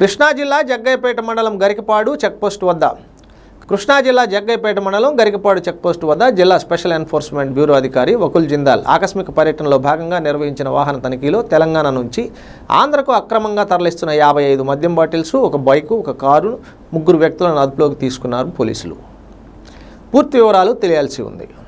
కృష్ణా జిల్లా జగ్గైపేట మండలం గరికపాడు చెక్పోస్ట్ వద్ద కృష్ణా జిల్లా జగ్గైపేట మండలం గరికపాడు చెక్పోస్ట్ వద్ద జిల్లా స్పెషల్ ఎన్ఫోర్స్మెంట్ బ్యూరో అధికారి వకుల్ జిందాల్ ఆకస్మిక పర్యటనలో భాగంగా నిర్వహించిన వాహన తనిఖీలో తెలంగాణ నుంచి ఆంధ్రకు అక్రమంగా తరలిస్తున్న యాభై ఐదు మద్యం బాటిల్స్ ఒక బైకు ఒక కారు ముగ్గురు వ్యక్తులను అదుపులోకి తీసుకున్నారు పోలీసులు పూర్తి వివరాలు తెలియాల్సి ఉంది